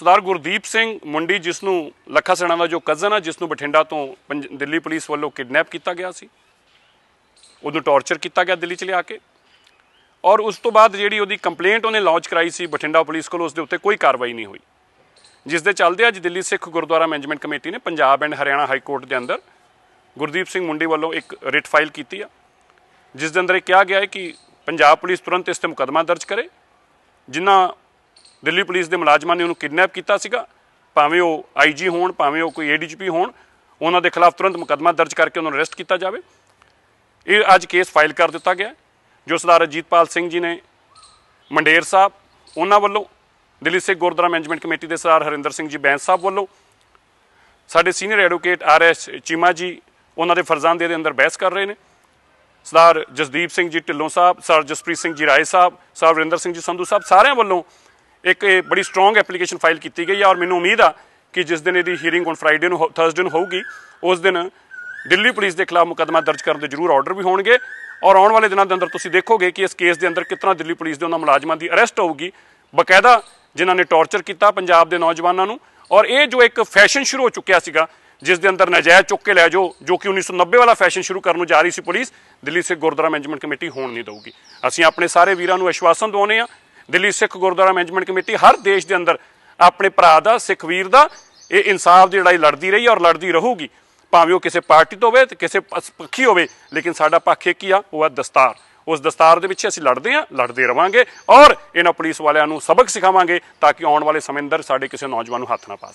ਸਰਦਾਰ ਗੁਰਦੀਪ ਸਿੰਘ ਮੁੰਡੀ ਜਿਸ ਨੂੰ ਲੱਖਾ ਸੈਣਾ ਦਾ ਜੋ ਕਜ਼ਨ ਆ ਜਿਸ ਨੂੰ ਬਠਿੰਡਾ ਤੋਂ ਦਿੱਲੀ ਪੁਲਿਸ ਵੱਲੋਂ ਕਿਡਨੈਪ ਕੀਤਾ ਗਿਆ ਸੀ ਉਹਨੂੰ ਟੌਰਚਰ ਕੀਤਾ ਗਿਆ ਦਿੱਲੀ ਚ ਲਿਆ ਕੇ ਔਰ ਉਸ ਤੋਂ ਬਾਅਦ ਜਿਹੜੀ ਉਹਦੀ ਕੰਪਲੇਂਟ ਉਹਨੇ ਲਾਂਚ ਕਰਾਈ ਸੀ ਬਠਿੰਡਾ ਪੁਲਿਸ ਕੋਲ ਉਸ ਦੇ ਉੱਤੇ ਕੋਈ ਕਾਰਵਾਈ ਨਹੀਂ ਹੋਈ ਜਿਸ ਦੇ ਚੱਲਦੇ ਅੱਜ ਦਿੱਲੀ ਸਿੱਖ ਗੁਰਦੁਆਰਾ ਮੈਨੇਜਮੈਂਟ ਕਮੇਟੀ ਨੇ Punjab and Haryana high court ਦੇ ਅੰਦਰ ਗੁਰਦੀਪ ਸਿੰਘ ਮੁੰਡੀ ਵੱਲੋਂ ਇੱਕ ਰਿਟ ਫਾਈਲ ਕੀਤੀ ਆ ਜਿਸ ਦੇ ਅੰਦਰ ਇਹ ਕਿਹਾ ਗਿਆ ਹੈ ਕਿ ਪੰਜਾਬ ਪੁਲਿਸ ਤੁਰੰਤ ਇਸ ਤੇ ਮੁਕਦਮਾ ਦਰਜ ਕਰੇ ਜਿਨ੍ਹਾਂ ਦਿੱਲੀ ਪੁਲਿਸ ਦੇ ਮੁਲਾਜ਼ਮਾਂ ਨੇ ਉਹਨੂੰ ਕਿਡਨੈਪ ਕੀਤਾ ਸੀਗਾ ਭਾਵੇਂ ਉਹ ਆਈਜੀ ਹੋਣ ਭਾਵੇਂ ਉਹ ਕੋਈ ਏਡੀਜੀਪੀ ਹੋਣ ਉਹਨਾਂ ਦੇ ਖਿਲਾਫ ਤੁਰੰਤ ਮੁਕਦਮਾ ਦਰਜ ਕਰਕੇ ਉਹਨਾਂ ਨੂੰ ਅਰੈਸਟ ਕੀਤਾ ਜਾਵੇ ਇਹ ਅੱਜ ਕੇਸ ਫਾਈਲ ਕਰ ਦਿੱਤਾ ਗਿਆ ਜੋ ਸਰਦਾਰ ਅਜੀਤਪਾਲ ਸਿੰਘ ਜੀ ਨੇ ਮੰਡੇਰ ਸਾਹਿਬ ਉਹਨਾਂ ਵੱਲੋਂ ਦਿੱਲੀ ਸਿੱਖ ਗੁਰਦੁਆਰਾ ਮੈਨੇਜਮੈਂਟ ਕਮੇਟੀ ਦੇ ਸਰਦਾਰ ਹਰਿੰਦਰ ਸਿੰਘ ਜੀ ਬੈਂਸ ਸਾਹਿਬ ਵੱਲੋਂ ਸਾਡੇ senior advocate R S Cheema ji ਉਹਨਾਂ ਦੇ ਫਰਜ਼ਾਂਦੇ ਦੇ ਅੰਦਰ ਬਹਿਸ ਕਰ ਰਹੇ ਨੇ ਸਰਦਾਰ ਜਸਦੀਪ ਸਿੰਘ ਜੀ ਢਿੱਲੋਂ ਸਾਹਿਬ ਸਰ ਜਸਪ੍ਰੀਤ ਸਿੰਘ ਜੀ ਰਾਏ ਸਾਹਿਬ ਸਰ ਰਿੰਦਰ ਸਿੰਘ ਜੀ ਸੰਧੂ ਸਾਹਿਬ ਸਾਰਿਆਂ ਵੱਲੋਂ ਇੱਕ ਬੜੀ ਸਟਰੋਂਗ ਐਪਲੀਕੇਸ਼ਨ ਫਾਈਲ ਕੀਤੀ ਗਈ ਹੈ ਔਰ ਮੈਨੂੰ ਉਮੀਦ ਆ ਕਿ ਜਿਸ ਦਿਨ ਇਹਦੀ ਹੀਅਰਿੰਗ ਔਨ ਫਰਾਈਡੇ ਨੂੰ ਥਰਸਡੇ ਨੂੰ ਹੋਊਗੀ ਉਸ ਦਿਨ ਦਿੱਲੀ ਪੁਲਿਸ ਦੇ ਖਿਲਾਫ ਮੁਕਦਮਾ ਦਰਜ ਕਰਨ ਦੇ ਜ਼ਰੂਰ ਆਰਡਰ ਵੀ ਹੋਣਗੇ ਔਰ ਆਉਣ ਵਾਲੇ ਦਿਨਾਂ ਦੇ ਅੰਦਰ ਤੁਸੀਂ ਦੇਖੋਗੇ ਕਿ ਇਸ ਕੇਸ ਦੇ ਅੰਦਰ ਕਿਤਨਾ ਦਿੱਲੀ ਪੁਲਿਸ ਦੇ ਉਹਨਾਂ ਮੁਲਾਜ਼ਮਾਂ ਦੀ ਅਰੈਸਟ ਹੋਊਗੀ ਬਕਾਇਦਾ ਜਿਨ੍ਹਾਂ ਨੇ ਟੌਰਚਰ ਕੀਤਾ ਪੰਜਾਬ ਦੇ ਨੌਜਵਾਨਾਂ ਨੂੰ ਔਰ ਇਹ ਜੋ ਇੱਕ ਫੈਸ਼ਨ ਸ਼ੁਰੂ ਹੋ ਚੁੱਕਿਆ ਸੀਗਾ ਜਿਸ ਦੇ ਅੰਦਰ ਨਜਾਇਜ਼ ਚੁੱਕ ਕੇ ਲੈ ਜਾਓ ਜੋ ਕਿ 1990 ਵਾਲਾ ਫੈਸ਼ਨ ਸ਼ੁਰੂ ਕਰਨ ਨੂੰ ਜਾ ਰਹੀ ਸੀ ਪੁਲਿਸ ਦਿੱਲੀ ਸੇ ਗੁਰਦੁਆਰਾ ਮੈਨੇਜਮੈਂਟ ਕਮੇਟੀ ਹੋਣ ਨਹੀਂ ਦਊਗੀ ਅਸੀਂ ਆਪਣੇ ਸਾਰੇ ਵੀਰਾਂ ਨੂੰ ਅਸ਼ਵਾਸਨ ਦਵਾਉਨੇ ਆ ਦਿੱਲੀ ਸਿੱਖ ਗੁਰਦੁਆਰਾ ਮੈਨੇਜਮੈਂਟ ਕਮੇਟੀ ਹਰ ਦੇਸ਼ ਦੇ ਅੰਦਰ ਆਪਣੇ ਭਰਾ ਦਾ ਸਿੱਖ ਵੀਰ ਦਾ ਇਹ ਇਨਸਾਫ ਦੀ ਲੜਾਈ ਲੜਦੀ ਰਹੀ ਔਰ ਲੜਦੀ ਰਹੂਗੀ ਭਾਵੇਂ ਉਹ ਕਿਸੇ ਪਾਰਟੀ ਤੋਂ ਹੋਵੇ ਤੇ ਕਿਸੇ ਪੱਖੀ ਹੋਵੇ ਲੇਕਿਨ ਸਾਡਾ ਪੱਖ ਇੱਕ ਹੀ ਆ ਉਹ ਆ ਦਸਤਾਰ ਉਸ ਦਸਤਾਰ ਦੇ ਵਿੱਚ ਅਸੀਂ ਲੜਦੇ ਆ ਲੜਦੇ ਰਵਾਂਗੇ ਔਰ ਇਹਨਾਂ ਪੁਲਿਸ ਵਾਲਿਆਂ ਨੂੰ ਸਬਕ ਸਿਖਾਵਾਂਗੇ ਤਾਂ ਕਿ ਆਉਣ ਵਾਲੇ ਸਮੇਂ ਅੰਦਰ ਸਾਡੇ ਕਿਸੇ ਨੌਜਵਾਨ ਨੂੰ ਹੱਥ ਨਾ ਪਾ